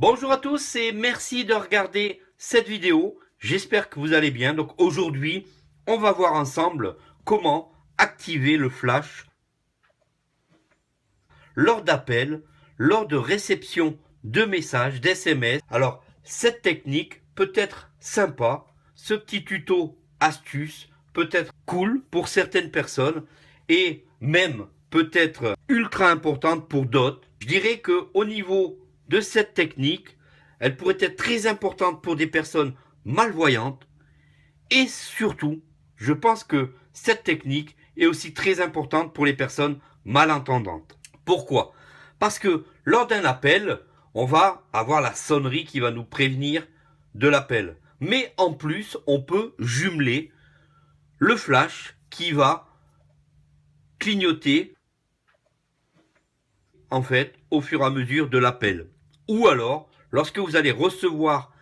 Bonjour à tous et merci de regarder cette vidéo. J'espère que vous allez bien. Donc aujourd'hui, on va voir ensemble comment activer le flash lors d'appels, lors de réception de messages, d'SMS. Alors, cette technique peut être sympa, ce petit tuto astuce peut être cool pour certaines personnes et même peut être ultra importante pour d'autres. Je dirais que au niveau de cette technique. Elle pourrait être très importante pour des personnes malvoyantes. Et surtout, je pense que cette technique est aussi très importante pour les personnes malentendantes. Pourquoi Parce que lors d'un appel, on va avoir la sonnerie qui va nous prévenir de l'appel. Mais en plus, on peut jumeler le flash qui va clignoter en fait au fur et à mesure de l'appel. Ou alors, lorsque vous allez recevoir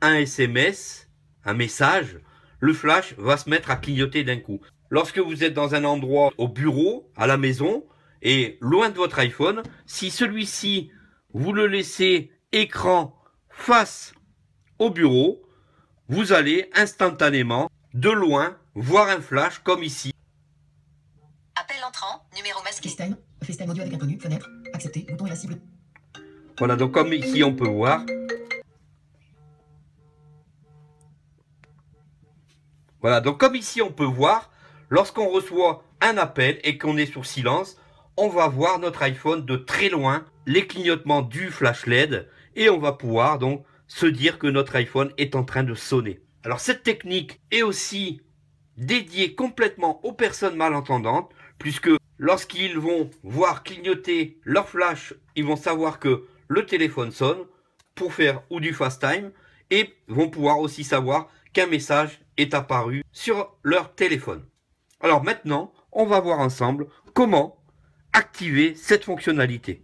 un SMS, un message, le flash va se mettre à clignoter d'un coup. Lorsque vous êtes dans un endroit au bureau, à la maison, et loin de votre iPhone, si celui-ci, vous le laissez écran face au bureau, vous allez instantanément, de loin, voir un flash comme ici. Appel entrant, numéro masqué. FaceTime, FaceTime audio avec inconnu, fenêtre, accepter, bouton et la cible. Voilà, donc comme ici on peut voir, Voilà, donc comme ici on peut voir, lorsqu'on reçoit un appel et qu'on est sur silence, on va voir notre iPhone de très loin, les clignotements du flash LED, et on va pouvoir donc se dire que notre iPhone est en train de sonner. Alors cette technique est aussi dédiée complètement aux personnes malentendantes, puisque lorsqu'ils vont voir clignoter leur flash, ils vont savoir que le téléphone sonne pour faire ou du time et vont pouvoir aussi savoir qu'un message est apparu sur leur téléphone. Alors maintenant, on va voir ensemble comment activer cette fonctionnalité.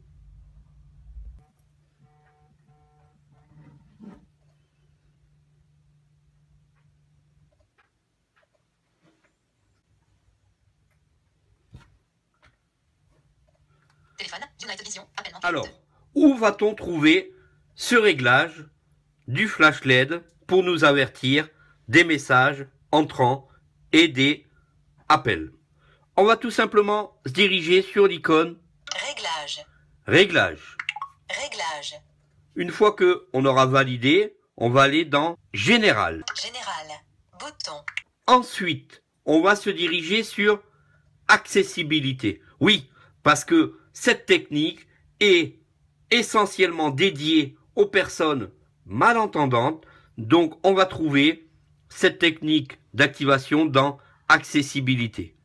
Téléphone, United Vision, Alors, où va-t-on trouver ce réglage du flash LED pour nous avertir des messages entrants et des appels On va tout simplement se diriger sur l'icône Réglage. Réglage. Réglage. Une fois que on aura validé, on va aller dans Général. Général. Bouton. Ensuite, on va se diriger sur Accessibilité. Oui, parce que cette technique est essentiellement dédié aux personnes malentendantes. Donc on va trouver cette technique d'activation dans accessibilité.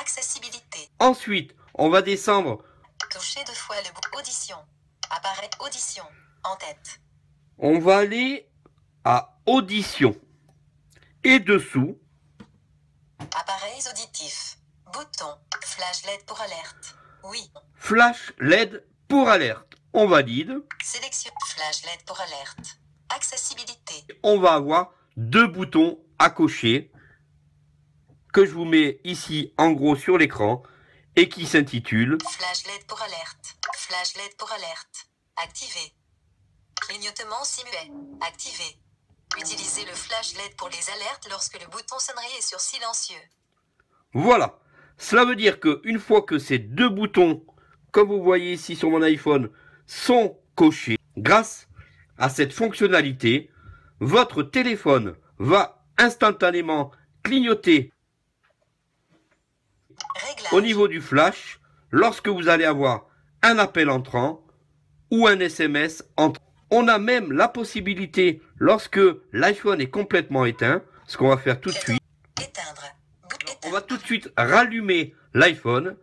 Accessibilité. Ensuite, on va descendre. Toucher deux fois le bouton audition. Appareil audition en tête. On va aller à audition. Et dessous. Appareils auditifs. Bouton. Flash LED pour alerte. Oui. Flash LED pour alerte. On valide. Sélection flash LED pour alerte. Accessibilité. On va avoir deux boutons à cocher que je vous mets ici en gros sur l'écran et qui s'intitule Flash LED pour alerte. Flash LED pour alerte. Activé. Clignotement simulé, Activé. Utilisez le flash LED pour les alertes lorsque le bouton sonnerie est sur silencieux. Voilà. Cela veut dire que une fois que ces deux boutons, comme vous voyez ici sur mon iPhone, sont cochés. Grâce à cette fonctionnalité, votre téléphone va instantanément clignoter au niveau du flash lorsque vous allez avoir un appel entrant ou un SMS entrant. On a même la possibilité, lorsque l'iPhone est complètement éteint, ce qu'on va faire tout de suite, on va tout de suite rallumer l'iPhone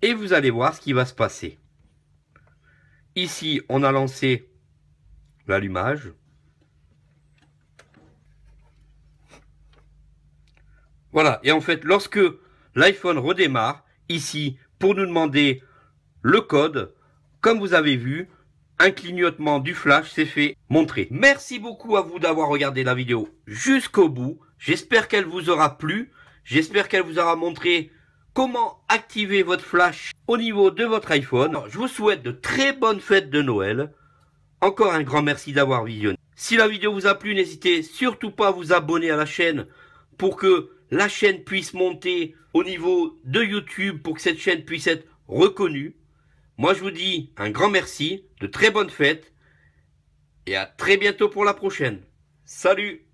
et vous allez voir ce qui va se passer. Ici, on a lancé l'allumage. Voilà, et en fait, lorsque l'iPhone redémarre, ici, pour nous demander le code, comme vous avez vu, un clignotement du flash s'est fait montrer. Merci beaucoup à vous d'avoir regardé la vidéo jusqu'au bout. J'espère qu'elle vous aura plu. J'espère qu'elle vous aura montré comment activer votre flash au niveau de votre iPhone. je vous souhaite de très bonnes fêtes de Noël. Encore un grand merci d'avoir visionné. Si la vidéo vous a plu, n'hésitez surtout pas à vous abonner à la chaîne pour que la chaîne puisse monter au niveau de YouTube, pour que cette chaîne puisse être reconnue. Moi, je vous dis un grand merci, de très bonnes fêtes et à très bientôt pour la prochaine. Salut